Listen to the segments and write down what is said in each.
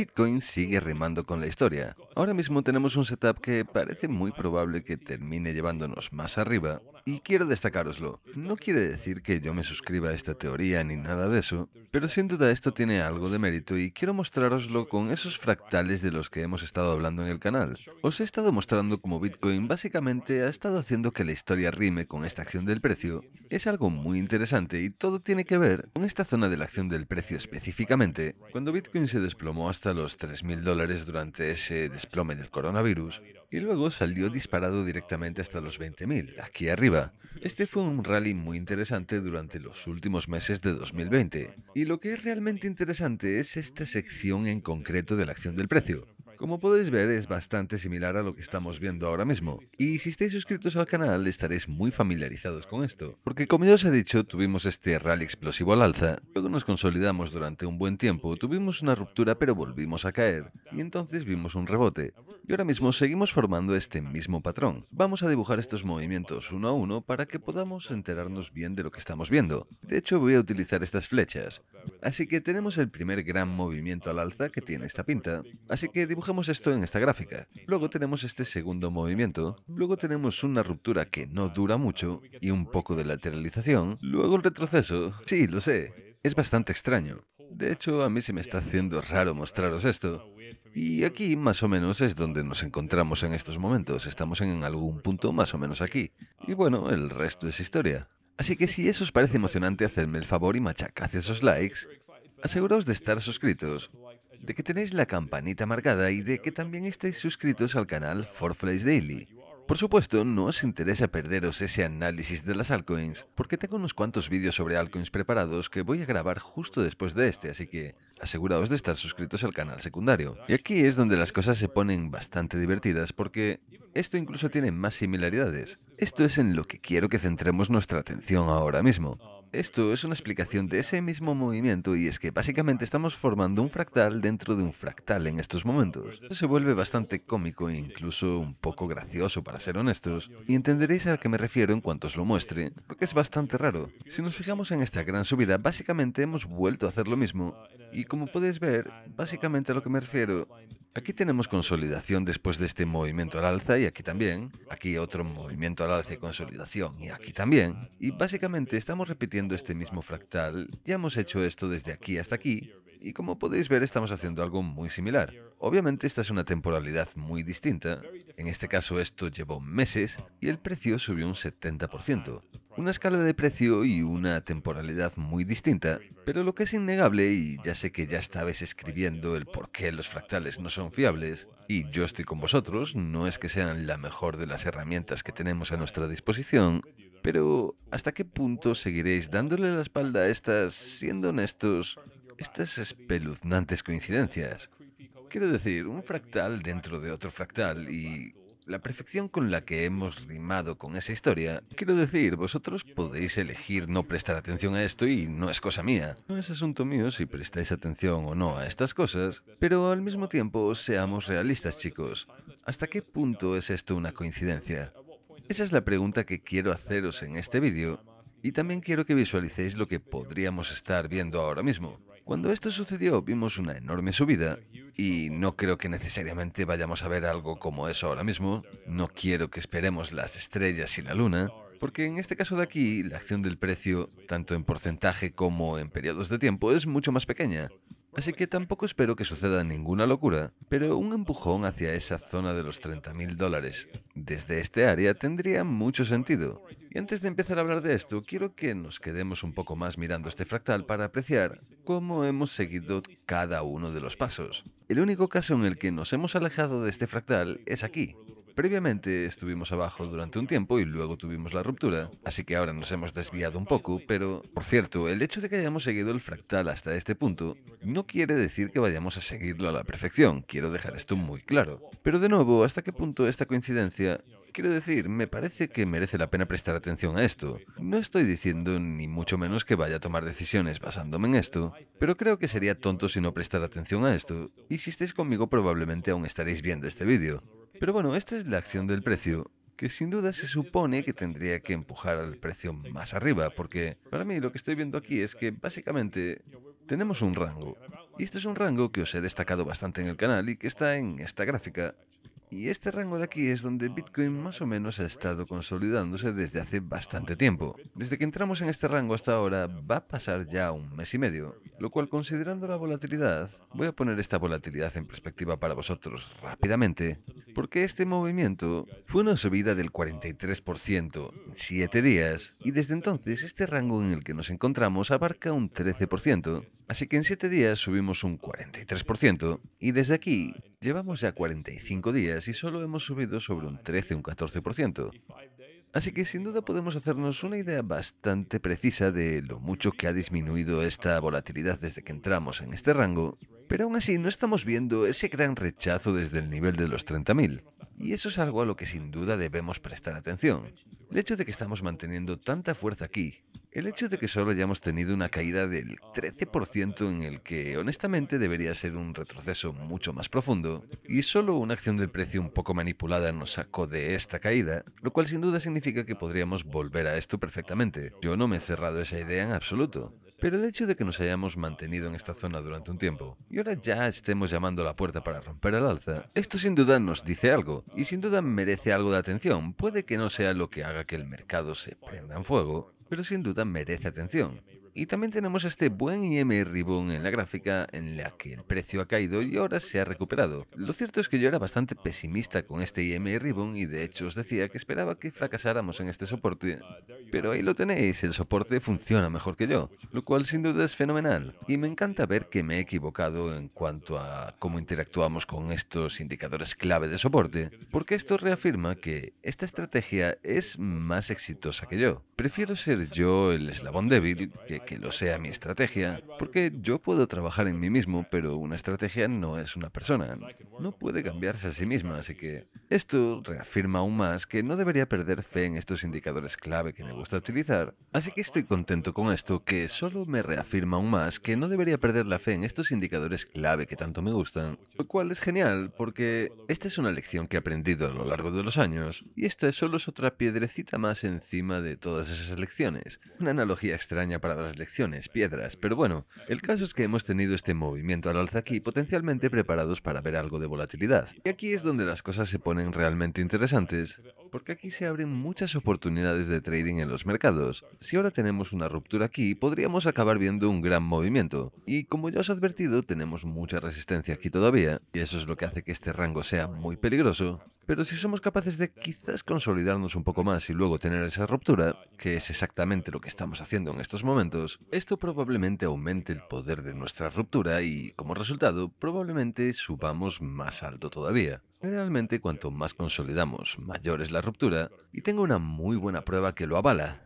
Bitcoin sigue rimando con la historia. Ahora mismo tenemos un setup que parece muy probable que termine llevándonos más arriba, y quiero destacároslo. No quiere decir que yo me suscriba a esta teoría ni nada de eso, pero sin duda esto tiene algo de mérito y quiero mostraroslo con esos fractales de los que hemos estado hablando en el canal. Os he estado mostrando cómo Bitcoin básicamente ha estado haciendo que la historia rime con esta acción del precio. Es algo muy interesante y todo tiene que ver con esta zona de la acción del precio específicamente. Cuando Bitcoin se desplomó hasta los 3.000 dólares durante ese desplome del coronavirus y luego salió disparado directamente hasta los 20.000, aquí arriba. Este fue un rally muy interesante durante los últimos meses de 2020 y lo que es realmente interesante es esta sección en concreto de la acción del precio. Como podéis ver, es bastante similar a lo que estamos viendo ahora mismo. Y si estáis suscritos al canal, estaréis muy familiarizados con esto. Porque como ya os he dicho, tuvimos este rally explosivo al alza, luego nos consolidamos durante un buen tiempo, tuvimos una ruptura pero volvimos a caer, y entonces vimos un rebote. Y ahora mismo seguimos formando este mismo patrón. Vamos a dibujar estos movimientos uno a uno para que podamos enterarnos bien de lo que estamos viendo. De hecho, voy a utilizar estas flechas. Así que tenemos el primer gran movimiento al alza que tiene esta pinta. Así que dibujamos esto en esta gráfica. Luego tenemos este segundo movimiento. Luego tenemos una ruptura que no dura mucho y un poco de lateralización. Luego el retroceso. Sí, lo sé. Es bastante extraño. De hecho, a mí se me está haciendo raro mostraros esto. Y aquí más o menos es donde nos encontramos en estos momentos. Estamos en algún punto más o menos aquí. Y bueno, el resto es historia. Así que si eso os parece emocionante, hacedme el favor y machacad esos likes. Aseguraos de estar suscritos, de que tenéis la campanita marcada y de que también estáis suscritos al canal For Flies Daily. Por supuesto, no os interesa perderos ese análisis de las altcoins, porque tengo unos cuantos vídeos sobre altcoins preparados que voy a grabar justo después de este, así que aseguraos de estar suscritos al canal secundario. Y aquí es donde las cosas se ponen bastante divertidas, porque esto incluso tiene más similaridades. Esto es en lo que quiero que centremos nuestra atención ahora mismo. Esto es una explicación de ese mismo movimiento y es que básicamente estamos formando un fractal dentro de un fractal en estos momentos. Esto Se vuelve bastante cómico e incluso un poco gracioso para ser honestos, y entenderéis a qué me refiero en cuanto os lo muestre, porque es bastante raro. Si nos fijamos en esta gran subida, básicamente hemos vuelto a hacer lo mismo, y como podéis ver, básicamente a lo que me refiero Aquí tenemos consolidación después de este movimiento al alza y aquí también. Aquí otro movimiento al alza y consolidación y aquí también. Y básicamente estamos repitiendo este mismo fractal. Ya hemos hecho esto desde aquí hasta aquí y como podéis ver estamos haciendo algo muy similar. Obviamente esta es una temporalidad muy distinta. En este caso esto llevó meses y el precio subió un 70%. Una escala de precio y una temporalidad muy distinta, pero lo que es innegable, y ya sé que ya estabais escribiendo el por qué los fractales no son fiables, y yo estoy con vosotros, no es que sean la mejor de las herramientas que tenemos a nuestra disposición, pero ¿hasta qué punto seguiréis dándole la espalda a estas, siendo honestos, estas espeluznantes coincidencias? Quiero decir, un fractal dentro de otro fractal y la perfección con la que hemos rimado con esa historia, quiero decir, vosotros podéis elegir no prestar atención a esto y no es cosa mía. No es asunto mío si prestáis atención o no a estas cosas, pero al mismo tiempo seamos realistas, chicos. ¿Hasta qué punto es esto una coincidencia? Esa es la pregunta que quiero haceros en este vídeo y también quiero que visualicéis lo que podríamos estar viendo ahora mismo. Cuando esto sucedió vimos una enorme subida y no creo que necesariamente vayamos a ver algo como eso ahora mismo. No quiero que esperemos las estrellas y la luna, porque en este caso de aquí la acción del precio, tanto en porcentaje como en periodos de tiempo, es mucho más pequeña. Así que tampoco espero que suceda ninguna locura, pero un empujón hacia esa zona de los 30.000 dólares desde este área tendría mucho sentido. Y antes de empezar a hablar de esto, quiero que nos quedemos un poco más mirando este fractal para apreciar cómo hemos seguido cada uno de los pasos. El único caso en el que nos hemos alejado de este fractal es aquí, Previamente estuvimos abajo durante un tiempo y luego tuvimos la ruptura, así que ahora nos hemos desviado un poco, pero, por cierto, el hecho de que hayamos seguido el fractal hasta este punto no quiere decir que vayamos a seguirlo a la perfección, quiero dejar esto muy claro. Pero de nuevo, ¿hasta qué punto esta coincidencia Quiero decir, me parece que merece la pena prestar atención a esto. No estoy diciendo ni mucho menos que vaya a tomar decisiones basándome en esto, pero creo que sería tonto si no prestar atención a esto, y si estáis conmigo probablemente aún estaréis viendo este vídeo. Pero bueno, esta es la acción del precio, que sin duda se supone que tendría que empujar al precio más arriba, porque para mí lo que estoy viendo aquí es que básicamente tenemos un rango. Y este es un rango que os he destacado bastante en el canal y que está en esta gráfica. Y este rango de aquí es donde Bitcoin más o menos ha estado consolidándose desde hace bastante tiempo. Desde que entramos en este rango hasta ahora va a pasar ya un mes y medio. Lo cual, considerando la volatilidad, voy a poner esta volatilidad en perspectiva para vosotros rápidamente, porque este movimiento fue una subida del 43% en 7 días, y desde entonces este rango en el que nos encontramos abarca un 13%, así que en 7 días subimos un 43%, y desde aquí llevamos ya 45 días y solo hemos subido sobre un 13 un 14%. Así que sin duda podemos hacernos una idea bastante precisa de lo mucho que ha disminuido esta volatilidad desde que entramos en este rango, pero aún así no estamos viendo ese gran rechazo desde el nivel de los 30.000, y eso es algo a lo que sin duda debemos prestar atención. El hecho de que estamos manteniendo tanta fuerza aquí el hecho de que solo hayamos tenido una caída del 13% en el que honestamente debería ser un retroceso mucho más profundo, y solo una acción del precio un poco manipulada nos sacó de esta caída, lo cual sin duda significa que podríamos volver a esto perfectamente. Yo no me he cerrado esa idea en absoluto, pero el hecho de que nos hayamos mantenido en esta zona durante un tiempo, y ahora ya estemos llamando a la puerta para romper el alza, esto sin duda nos dice algo, y sin duda merece algo de atención. Puede que no sea lo que haga que el mercado se prenda en fuego, pero sin duda merece atención. Y también tenemos este buen IM Ribbon en la gráfica en la que el precio ha caído y ahora se ha recuperado. Lo cierto es que yo era bastante pesimista con este IM Ribbon y de hecho os decía que esperaba que fracasáramos en este soporte, pero ahí lo tenéis, el soporte funciona mejor que yo, lo cual sin duda es fenomenal. Y me encanta ver que me he equivocado en cuanto a cómo interactuamos con estos indicadores clave de soporte, porque esto reafirma que esta estrategia es más exitosa que yo. Prefiero ser yo el eslabón débil que que lo sea mi estrategia, porque yo puedo trabajar en mí mismo, pero una estrategia no es una persona, no puede cambiarse a sí misma, así que esto reafirma aún más que no debería perder fe en estos indicadores clave que me gusta utilizar, así que estoy contento con esto que solo me reafirma aún más que no debería perder la fe en estos indicadores clave que tanto me gustan, lo cual es genial porque esta es una lección que he aprendido a lo largo de los años y esta solo es otra piedrecita más encima de todas esas lecciones, una analogía extraña para las lecciones, piedras, pero bueno, el caso es que hemos tenido este movimiento al alza aquí, potencialmente preparados para ver algo de volatilidad. Y aquí es donde las cosas se ponen realmente interesantes, porque aquí se abren muchas oportunidades de trading en los mercados. Si ahora tenemos una ruptura aquí, podríamos acabar viendo un gran movimiento. Y como ya os he advertido, tenemos mucha resistencia aquí todavía, y eso es lo que hace que este rango sea muy peligroso. Pero si somos capaces de quizás consolidarnos un poco más y luego tener esa ruptura, que es exactamente lo que estamos haciendo en estos momentos, esto probablemente aumente el poder de nuestra ruptura y, como resultado, probablemente subamos más alto todavía. Generalmente, cuanto más consolidamos, mayor es la ruptura, y tengo una muy buena prueba que lo avala.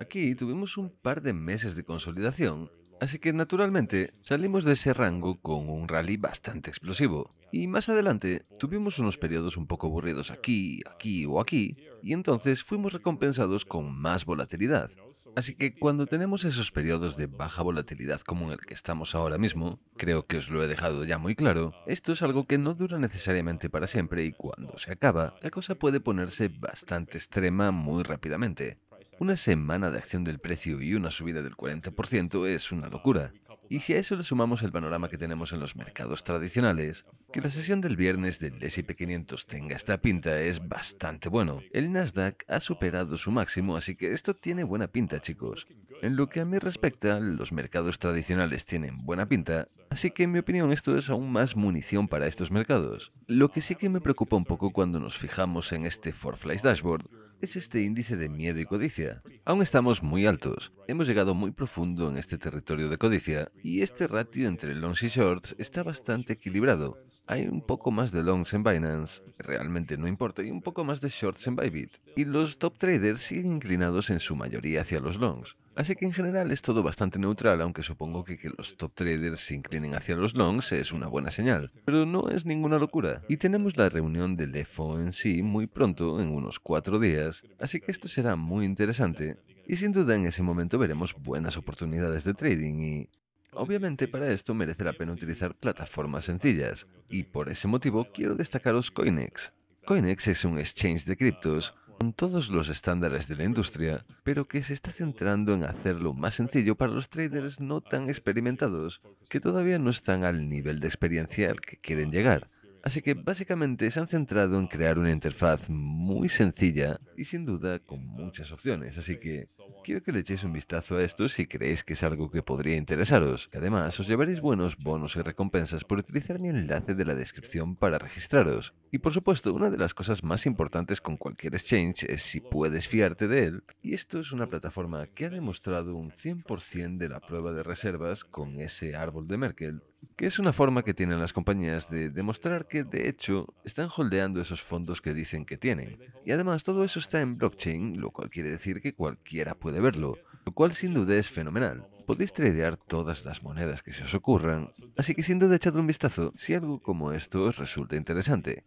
Aquí tuvimos un par de meses de consolidación, así que naturalmente salimos de ese rango con un rally bastante explosivo. Y más adelante tuvimos unos periodos un poco aburridos aquí, aquí o aquí, y entonces fuimos recompensados con más volatilidad. Así que cuando tenemos esos periodos de baja volatilidad como en el que estamos ahora mismo, creo que os lo he dejado ya muy claro, esto es algo que no dura necesariamente para siempre y cuando se acaba, la cosa puede ponerse bastante extrema muy rápidamente. Una semana de acción del precio y una subida del 40% es una locura. Y si a eso le sumamos el panorama que tenemos en los mercados tradicionales, que la sesión del viernes del S&P 500 tenga esta pinta es bastante bueno. El Nasdaq ha superado su máximo, así que esto tiene buena pinta, chicos. En lo que a mí respecta, los mercados tradicionales tienen buena pinta, así que en mi opinión esto es aún más munición para estos mercados. Lo que sí que me preocupa un poco cuando nos fijamos en este Flies Dashboard es este índice de miedo y codicia. Aún estamos muy altos, hemos llegado muy profundo en este territorio de codicia y este ratio entre longs y shorts está bastante equilibrado. Hay un poco más de longs en Binance, realmente no importa, y un poco más de shorts en Bybit. Y los top traders siguen inclinados en su mayoría hacia los longs. Así que en general es todo bastante neutral, aunque supongo que que los top traders se inclinen hacia los longs es una buena señal. Pero no es ninguna locura. Y tenemos la reunión del EFO en sí muy pronto, en unos cuatro días, así que esto será muy interesante. Y sin duda en ese momento veremos buenas oportunidades de trading y... Obviamente para esto merece la pena utilizar plataformas sencillas, y por ese motivo quiero destacaros Coinex. Coinex es un exchange de criptos con todos los estándares de la industria, pero que se está centrando en hacerlo más sencillo para los traders no tan experimentados, que todavía no están al nivel de experiencia al que quieren llegar. Así que básicamente se han centrado en crear una interfaz muy sencilla y sin duda con muchas opciones. Así que quiero que le echéis un vistazo a esto si creéis que es algo que podría interesaros. además os llevaréis buenos bonos y recompensas por utilizar mi enlace de la descripción para registraros. Y por supuesto, una de las cosas más importantes con cualquier exchange es si puedes fiarte de él. Y esto es una plataforma que ha demostrado un 100% de la prueba de reservas con ese árbol de Merkel que es una forma que tienen las compañías de demostrar que, de hecho, están holdeando esos fondos que dicen que tienen. Y además todo eso está en blockchain, lo cual quiere decir que cualquiera puede verlo, lo cual sin duda es fenomenal. Podéis tradear todas las monedas que se os ocurran, así que sin duda echad un vistazo si algo como esto os resulta interesante.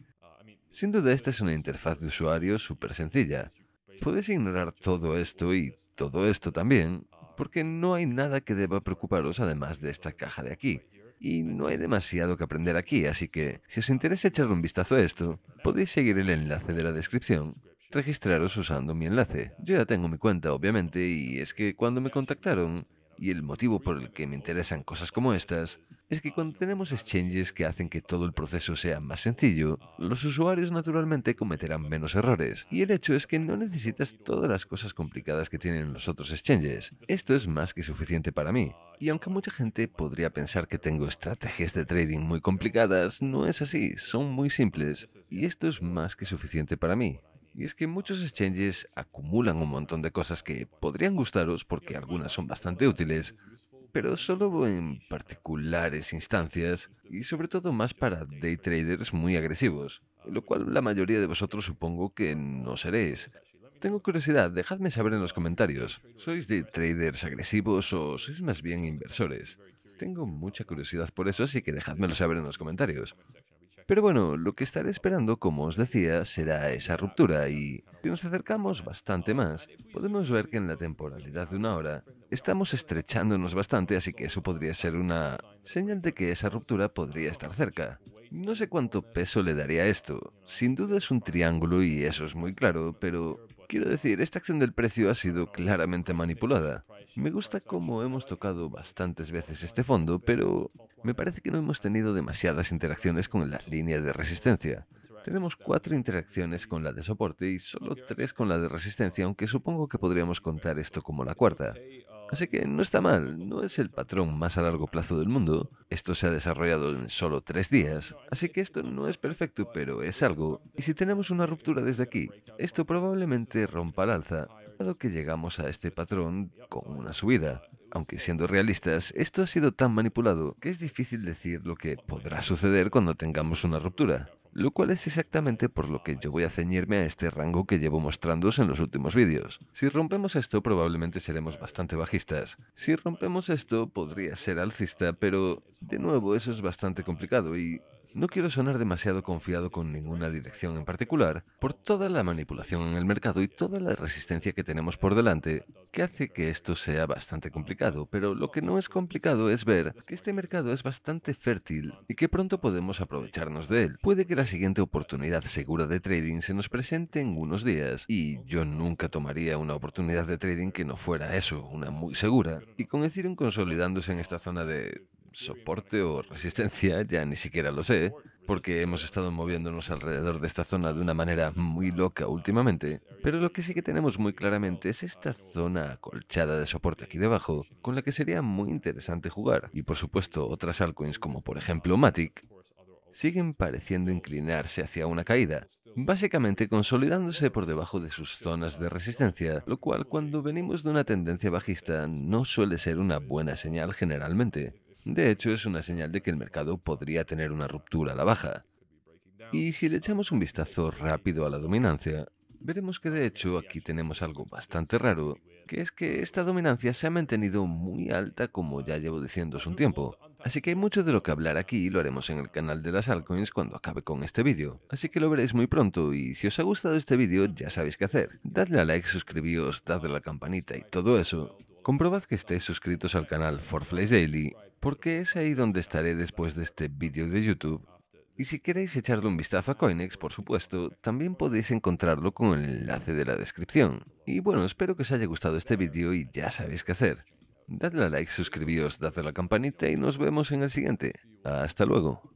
Sin duda esta es una interfaz de usuario súper sencilla. Podéis ignorar todo esto y todo esto también, porque no hay nada que deba preocuparos además de esta caja de aquí y no hay demasiado que aprender aquí, así que si os interesa echar un vistazo a esto, podéis seguir el enlace de la descripción registraros usando mi enlace. Yo ya tengo mi cuenta, obviamente, y es que cuando me contactaron, y el motivo por el que me interesan cosas como estas es que cuando tenemos exchanges que hacen que todo el proceso sea más sencillo, los usuarios naturalmente cometerán menos errores. Y el hecho es que no necesitas todas las cosas complicadas que tienen los otros exchanges. Esto es más que suficiente para mí. Y aunque mucha gente podría pensar que tengo estrategias de trading muy complicadas, no es así, son muy simples. Y esto es más que suficiente para mí. Y es que muchos exchanges acumulan un montón de cosas que podrían gustaros porque algunas son bastante útiles, pero solo en particulares instancias y sobre todo más para day traders muy agresivos, lo cual la mayoría de vosotros supongo que no seréis. Tengo curiosidad, dejadme saber en los comentarios. ¿Sois day traders agresivos o sois más bien inversores? Tengo mucha curiosidad por eso, así que dejadmelo saber en los comentarios. Pero bueno, lo que estaré esperando, como os decía, será esa ruptura y si nos acercamos bastante más, podemos ver que en la temporalidad de una hora estamos estrechándonos bastante, así que eso podría ser una señal de que esa ruptura podría estar cerca. No sé cuánto peso le daría esto. Sin duda es un triángulo y eso es muy claro, pero Quiero decir, esta acción del precio ha sido claramente manipulada. Me gusta cómo hemos tocado bastantes veces este fondo, pero me parece que no hemos tenido demasiadas interacciones con la línea de resistencia. Tenemos cuatro interacciones con la de soporte y solo tres con la de resistencia, aunque supongo que podríamos contar esto como la cuarta. Así que no está mal, no es el patrón más a largo plazo del mundo. Esto se ha desarrollado en solo tres días, así que esto no es perfecto, pero es algo. Y si tenemos una ruptura desde aquí, esto probablemente rompa el alza, dado que llegamos a este patrón con una subida. Aunque siendo realistas, esto ha sido tan manipulado que es difícil decir lo que podrá suceder cuando tengamos una ruptura lo cual es exactamente por lo que yo voy a ceñirme a este rango que llevo mostrando en los últimos vídeos. Si rompemos esto probablemente seremos bastante bajistas. Si rompemos esto podría ser alcista, pero de nuevo eso es bastante complicado y no quiero sonar demasiado confiado con ninguna dirección en particular, por toda la manipulación en el mercado y toda la resistencia que tenemos por delante, que hace que esto sea bastante complicado, pero lo que no es complicado es ver que este mercado es bastante fértil y que pronto podemos aprovecharnos de él. Puede que la siguiente oportunidad segura de trading se nos presente en unos días, y yo nunca tomaría una oportunidad de trading que no fuera eso, una muy segura, y con Ethereum consolidándose en esta zona de soporte o resistencia, ya ni siquiera lo sé, porque hemos estado moviéndonos alrededor de esta zona de una manera muy loca últimamente, pero lo que sí que tenemos muy claramente es esta zona acolchada de soporte aquí debajo, con la que sería muy interesante jugar, y por supuesto otras altcoins como por ejemplo Matic, siguen pareciendo inclinarse hacia una caída, básicamente consolidándose por debajo de sus zonas de resistencia, lo cual cuando venimos de una tendencia bajista no suele ser una buena señal generalmente. De hecho, es una señal de que el mercado podría tener una ruptura a la baja. Y si le echamos un vistazo rápido a la dominancia, veremos que de hecho aquí tenemos algo bastante raro, que es que esta dominancia se ha mantenido muy alta como ya llevo diciendo hace un tiempo. Así que hay mucho de lo que hablar aquí y lo haremos en el canal de las altcoins cuando acabe con este vídeo. Así que lo veréis muy pronto y si os ha gustado este vídeo ya sabéis qué hacer. Dadle a like, suscribíos, dadle a la campanita y todo eso. Comprobad que estéis suscritos al canal For Daily porque es ahí donde estaré después de este vídeo de YouTube. Y si queréis echarle un vistazo a Coinex, por supuesto, también podéis encontrarlo con el enlace de la descripción. Y bueno, espero que os haya gustado este vídeo y ya sabéis qué hacer. Dadle a like, suscribíos, dadle a la campanita y nos vemos en el siguiente. Hasta luego.